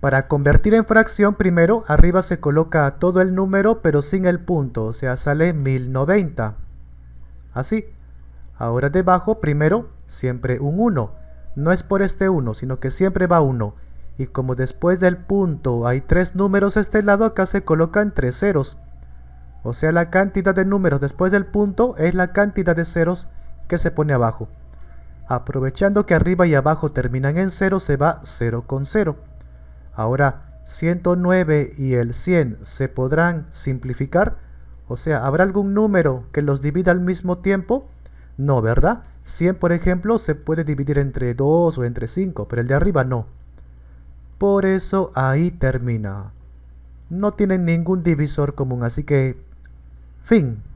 Para convertir en fracción, primero arriba se coloca todo el número pero sin el punto, o sea, sale 1090. Así. Ahora debajo, primero, siempre un 1. No es por este 1, sino que siempre va 1. Y como después del punto hay tres números este lado, acá se colocan tres ceros. O sea, la cantidad de números después del punto es la cantidad de ceros que se pone abajo. Aprovechando que arriba y abajo terminan en 0, se va 0 con 0. Ahora, 109 y el 100 se podrán simplificar. O sea, ¿habrá algún número que los divida al mismo tiempo? No, ¿verdad? 100, por ejemplo, se puede dividir entre 2 o entre 5, pero el de arriba no. Por eso ahí termina. No tienen ningún divisor común, así que... Fin.